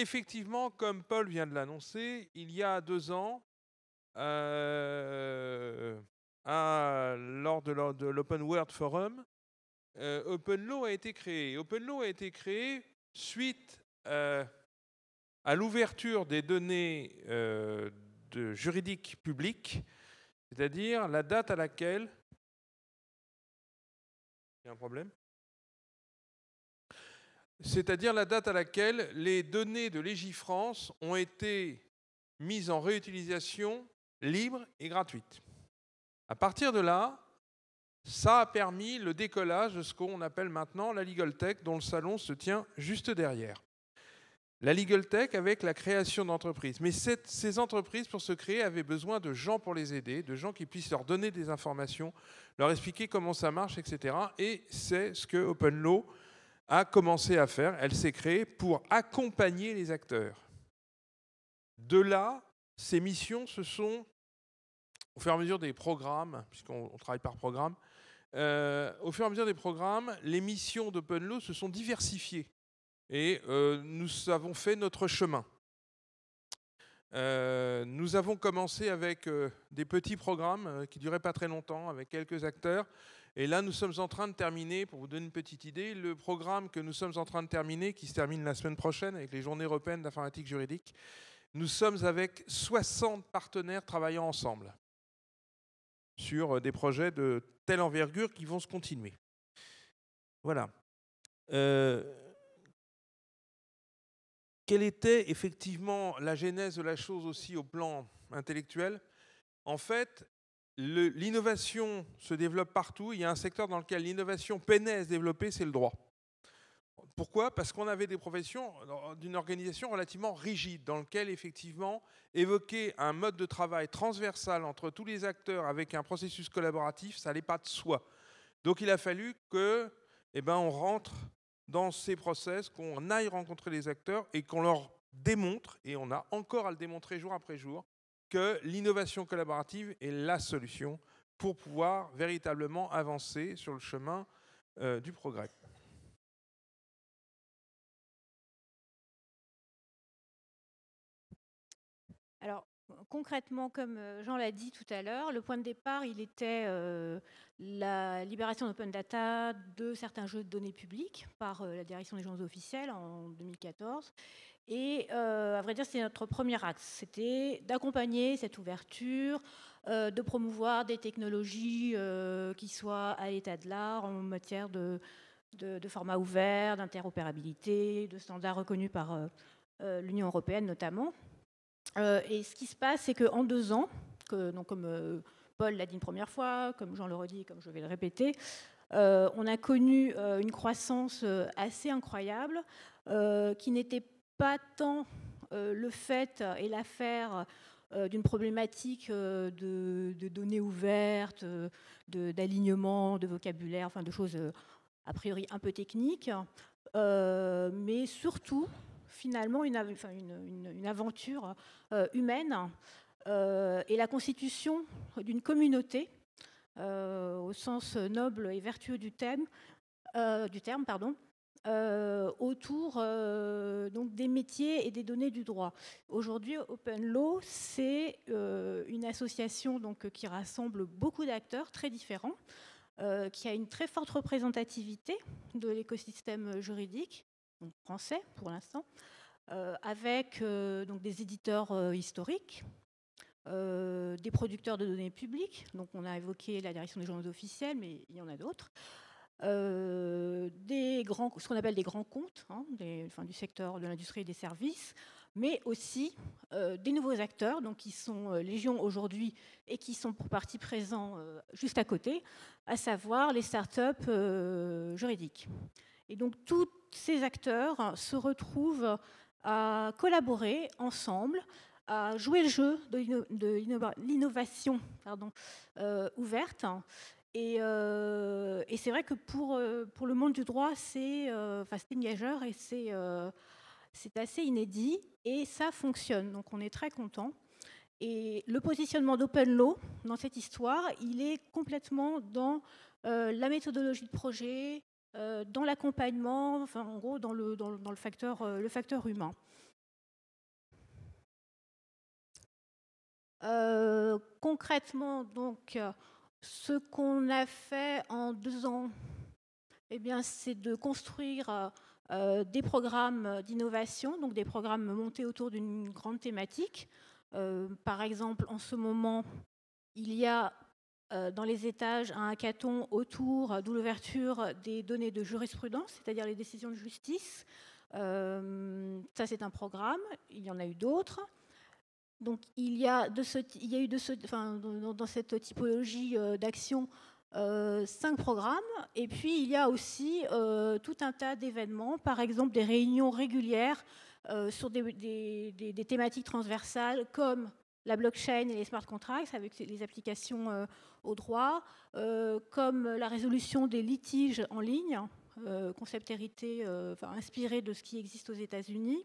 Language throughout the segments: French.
Effectivement, comme Paul vient de l'annoncer, il y a deux ans, euh, lors de l'Open World Forum, euh, Open OpenLaw a été créé. OpenLaw a été créé suite euh, à l'ouverture des données juridiques publiques, c'est-à-dire la date à laquelle. Il y a un problème c'est-à-dire la date à laquelle les données de Légifrance ont été mises en réutilisation libre et gratuite. À partir de là, ça a permis le décollage de ce qu'on appelle maintenant la Legal Tech, dont le salon se tient juste derrière. La Legal Tech avec la création d'entreprises. Mais ces entreprises, pour se créer, avaient besoin de gens pour les aider, de gens qui puissent leur donner des informations, leur expliquer comment ça marche, etc. Et c'est ce que OpenLaw a commencé à faire, elle s'est créée pour accompagner les acteurs. De là, ces missions se sont, au fur et à mesure des programmes, puisqu'on travaille par programme, euh, au fur et à mesure des programmes, les missions d'Open Law se sont diversifiées et euh, nous avons fait notre chemin. Euh, nous avons commencé avec des petits programmes qui duraient pas très longtemps, avec quelques acteurs, et là, nous sommes en train de terminer, pour vous donner une petite idée, le programme que nous sommes en train de terminer, qui se termine la semaine prochaine avec les Journées européennes d'informatique juridique. Nous sommes avec 60 partenaires travaillant ensemble sur euh, des projets de telle envergure qui vont se continuer. Voilà. Euh, quelle était effectivement la genèse de la chose aussi au plan intellectuel En fait, l'innovation se développe partout. Il y a un secteur dans lequel l'innovation peinait à se développer, c'est le droit. Pourquoi Parce qu'on avait des professions euh, d'une organisation relativement rigide, dans laquelle, effectivement, évoquer un mode de travail transversal entre tous les acteurs avec un processus collaboratif, ça n'allait pas de soi. Donc il a fallu que, eh ben, on rentre dans ces process, qu'on aille rencontrer les acteurs et qu'on leur démontre, et on a encore à le démontrer jour après jour, que l'innovation collaborative est la solution pour pouvoir véritablement avancer sur le chemin euh, du progrès. Alors, concrètement, comme euh, Jean l'a dit tout à l'heure, le point de départ, il était euh, la libération d'open data de certains jeux de données publiques par la direction des gens officiels en 2014. Et euh, à vrai dire, c'est notre premier axe. C'était d'accompagner cette ouverture, euh, de promouvoir des technologies euh, qui soient à l'état de l'art en matière de, de, format ouvert, d'interopérabilité, de standards reconnus par l'Union européenne notamment. et ce qui se passe, c'est qu'en deux ans, que, donc comme Paul l'a dit une première fois, comme Jean le redit, comme je vais le répéter, on a connu une croissance assez incroyable qui n'était pas pas tant euh, le fait et l'affaire euh, d'une problématique euh, de, données ouvertes, d'alignement, de, vocabulaire, enfin de choses a priori un peu techniques, mais surtout finalement une, une, aventure humaine et la constitution d'une communauté au sens noble et vertueux du, du terme, pardon, euh, autour euh, donc des métiers et des données du droit. Aujourd'hui, Open Law, c'est euh, une association donc, qui rassemble beaucoup d'acteurs très différents, qui a une très forte représentativité de l'écosystème juridique, donc français pour l'instant, avec donc des éditeurs historiques, des producteurs de données publiques, donc on a évoqué la direction des journaux officiels, mais il y en a d'autres. Euh, des grands, ce qu'on appelle des grands comptes hein, du secteur de l'industrie et des services, mais aussi euh, des nouveaux acteurs, donc qui sont euh, légion aujourd'hui et qui sont pour partie présents juste à côté, à savoir les startups juridiques. Et donc tous ces acteurs hein, se retrouvent à collaborer ensemble à jouer le jeu de l'innovation ouverte hein, euh, et, c'est vrai que pour, euh, pour le monde du droit, c'est euh, et euh, c'est assez inédit. Et ça fonctionne, donc on est très content. Et le positionnement d'Open Law dans cette histoire, il est complètement dans la méthodologie de projet, dans l'accompagnement, enfin en gros dans le, dans dans le facteur, le facteur humain. concrètement, donc ce qu'on a fait en deux ans, eh c'est de construire euh, euh, des programmes d'innovation, donc des programmes montés autour d'une grande thématique. Euh, par exemple, en ce moment, il y a dans les étages un hackathon autour de l'ouverture des données de jurisprudence, c'est-à-dire les décisions de justice. ça, c'est un programme. Il y en a eu d'autres. Donc il y a, de ce, il y a eu de ce, dans, cette typologie euh, d'action euh, cinq programmes. Et puis, il y a aussi euh, tout un tas d'événements, par exemple des réunions régulières sur des, thématiques transversales comme la blockchain et les smart contracts avec les applications au droit, comme la résolution des litiges en ligne, concept hérité, inspiré de ce qui existe aux États-Unis.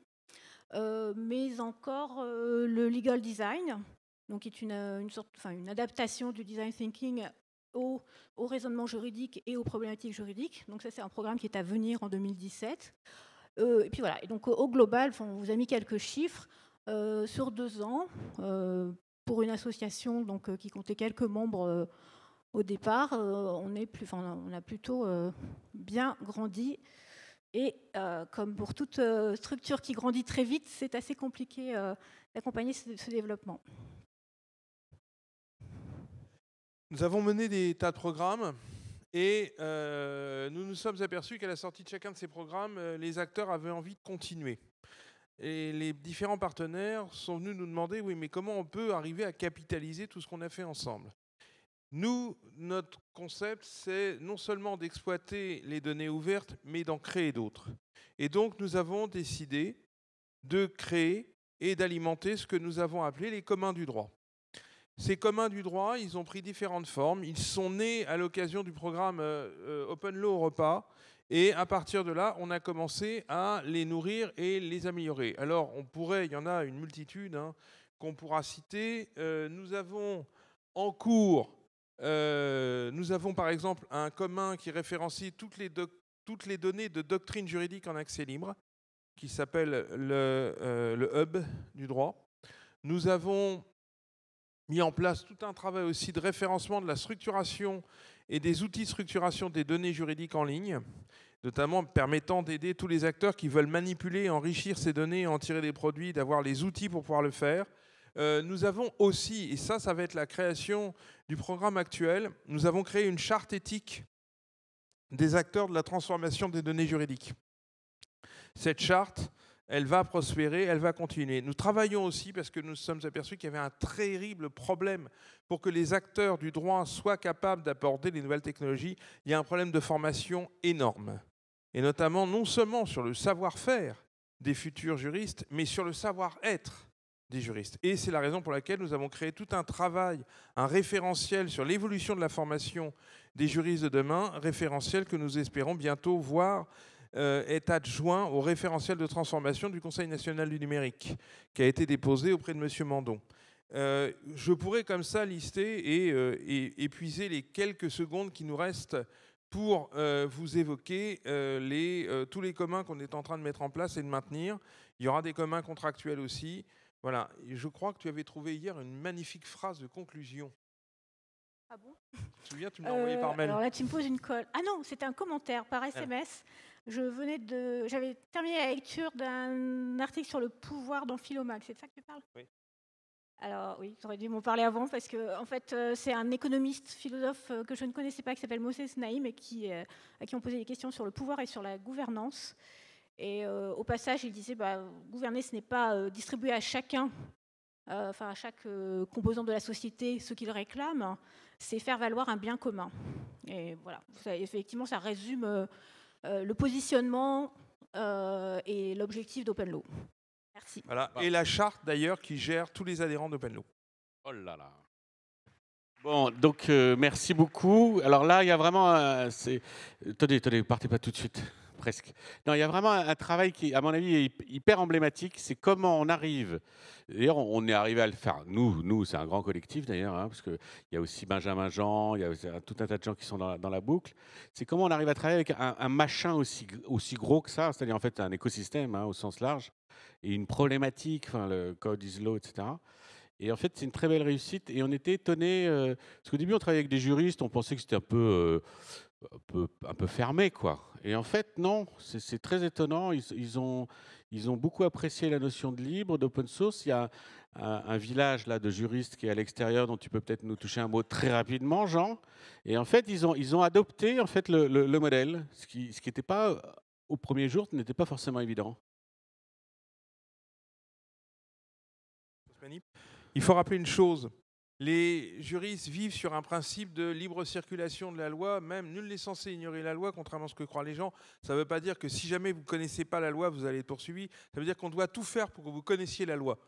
Euh, mais encore euh, le legal design, donc qui est une, euh, une, sorte, une adaptation du design thinking au, au, raisonnement juridique et aux problématiques juridiques. Donc ça, c'est un programme qui est à venir en 2017. et puis voilà, et donc au global, on vous a mis quelques chiffres. sur deux ans, pour une association donc, qui comptait quelques membres au départ, on, est plus, on a plutôt bien grandi et euh, comme pour toute euh, structure qui grandit très vite, c'est assez compliqué euh, d'accompagner ce, ce, développement. Nous avons mené des tas de programmes et nous nous sommes aperçus qu'à la sortie de chacun de ces programmes, les acteurs avaient envie de continuer. Et les différents partenaires sont venus nous demander, oui, mais comment on peut arriver à capitaliser tout ce qu'on a fait ensemble nous, notre concept, c'est non seulement d'exploiter les données ouvertes, mais d'en créer d'autres. Et donc, nous avons décidé de créer et d'alimenter ce que nous avons appelé les communs du droit. Ces communs du droit, ils ont pris différentes formes. Ils sont nés à l'occasion du programme euh, euh, Open Law repas. Et à partir de là, on a commencé à les nourrir et les améliorer. Alors, on pourrait, il y en a une multitude hein, qu'on pourra citer. Euh, nous avons en cours euh, nous avons par exemple un commun qui référencie toutes les, données de doctrine juridique en accès libre, qui s'appelle le, euh, le, hub du droit. Nous avons mis en place tout un travail aussi de référencement de la structuration et des outils de structuration des données juridiques en ligne, notamment permettant d'aider tous les acteurs qui veulent manipuler, enrichir ces données, en tirer des produits, d'avoir les outils pour pouvoir le faire. Euh, nous avons aussi, et ça, ça va être la création du programme actuel, nous avons créé une charte éthique des acteurs de la transformation des données juridiques. Cette charte, elle va prospérer, elle va continuer. Nous travaillons aussi parce que nous sommes aperçus qu'il y avait un terrible problème pour que les acteurs du droit soient capables d'aborder les nouvelles technologies. Il y a un problème de formation énorme, et notamment non seulement sur le savoir-faire des futurs juristes, mais sur le savoir-être juristes. Et c'est la raison pour laquelle nous avons créé tout un travail, un référentiel sur l'évolution de la formation des juristes de demain, référentiel que nous espérons bientôt voir euh, être adjoint au référentiel de transformation du Conseil national du numérique, qui a été déposé auprès de M. Mandon. Euh, je pourrais comme ça lister euh, et, épuiser les quelques secondes qui nous restent pour vous évoquer les, tous les communs qu'on est en train de mettre en place et de maintenir. Il y aura des communs contractuels aussi. Voilà, je crois que tu avais trouvé hier une magnifique phrase de conclusion. Ah bon Tu tu me l'as envoyée par euh, mail. Alors là, tu me poses une colle. Ah non, c'était un commentaire par SMS. Ah. Je venais de, j'avais terminé la lecture d'un article sur le pouvoir dans Philomax. C'est de ça que tu parles Oui. Alors oui, tu aurais dû m'en parler avant parce que en fait euh, c'est un économiste philosophe euh, que je ne connaissais pas qui s'appelle Moses Naïm et qui, à qui on posait des questions sur le pouvoir et sur la gouvernance. Et euh, au passage, il disait, bah, gouverner, ce n'est pas euh, distribuer à chacun, euh, enfin à chaque composant de la société, ce qu'il réclame, c'est faire valoir un bien commun. Et voilà, effectivement, ça résume le positionnement et l'objectif d'Open Merci. Voilà. Et la charte d'ailleurs qui gère tous les adhérents d'Open Oh là là. Bon, donc merci beaucoup. Alors là, il y a vraiment. Attendez, attendez, partez pas tout de suite. Non, il y a vraiment un travail qui, à mon avis, est hyper emblématique. C'est comment on arrive. D'ailleurs, on est arrivé à le faire. Nous, nous, c'est un grand collectif d'ailleurs, hein, parce qu'il y a aussi Benjamin Jean, il y a euh, tout un tas de gens qui sont dans la, boucle. C'est comment on arrive à travailler avec un, machin aussi, aussi gros que ça, c'est-à-dire en fait un écosystème hein, au sens large et une problématique, enfin le code is law, etc. Et en fait, c'est une très belle réussite. Et on était étonnés. Euh, parce qu'au début, on travaillait avec des juristes. On pensait que c'était un peu. Euh, un peu, fermé, quoi. Et en fait, non, c'est très étonnant. Ils, ont, ils ont beaucoup apprécié la notion de libre, d'open source. Il y a un, village là de juristes qui est à l'extérieur, dont tu peux peut-être nous toucher un mot très rapidement, Jean. Et en fait, ils ont, ils ont adopté en fait le, modèle, ce qui, ce qui n'était pas euh, au premier jour, n'était pas forcément évident. Il faut rappeler une chose, les juristes vivent sur un principe de libre circulation de la loi, même nul n'est censé ignorer la loi, contrairement à ce que croient les gens. Ça ne veut pas dire que si jamais vous ne connaissez pas la loi, vous allez être poursuivi. Ça veut dire qu'on doit tout faire pour que vous connaissiez la loi.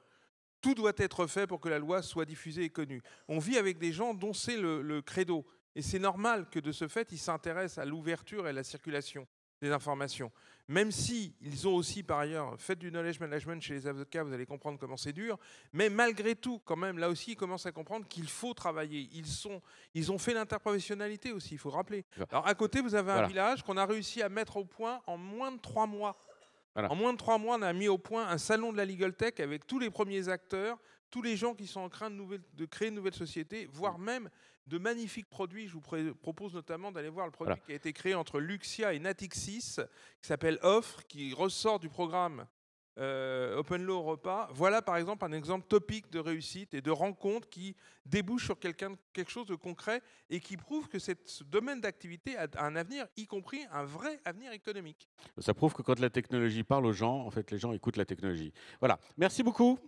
Tout doit être fait pour que la loi soit diffusée et connue. On vit avec des gens dont c'est le, le credo. Et c'est normal que de ce fait, ils s'intéressent à l'ouverture et à la circulation des informations. Même si ils ont aussi, par ailleurs, fait du knowledge management chez les avocats, vous allez comprendre comment c'est dur, mais malgré tout, quand même, là aussi, ils commencent à comprendre qu'il faut travailler. Ils, sont, ils ont fait l'interprofessionnalité aussi, il faut rappeler. Alors, à côté, vous avez un village qu'on a réussi à mettre au point en moins de trois mois. En moins de trois mois, on a mis au point un salon de la Legal Tech avec tous les premiers acteurs, tous les gens qui sont en train de, de créer une nouvelle société, voire même de magnifiques produits. Je vous propose notamment d'aller voir le produit qui a été créé entre Luxia et Natixis, qui s'appelle Offre, qui ressort du programme euh, Open Law repas. Voilà par exemple un exemple topique de réussite et de rencontre qui débouche sur quelque chose de concret et qui prouve que ce domaine d'activité a un avenir, y compris un vrai avenir économique. Ça prouve que quand la technologie parle aux gens, en fait, les gens écoutent la technologie. Voilà. Merci beaucoup.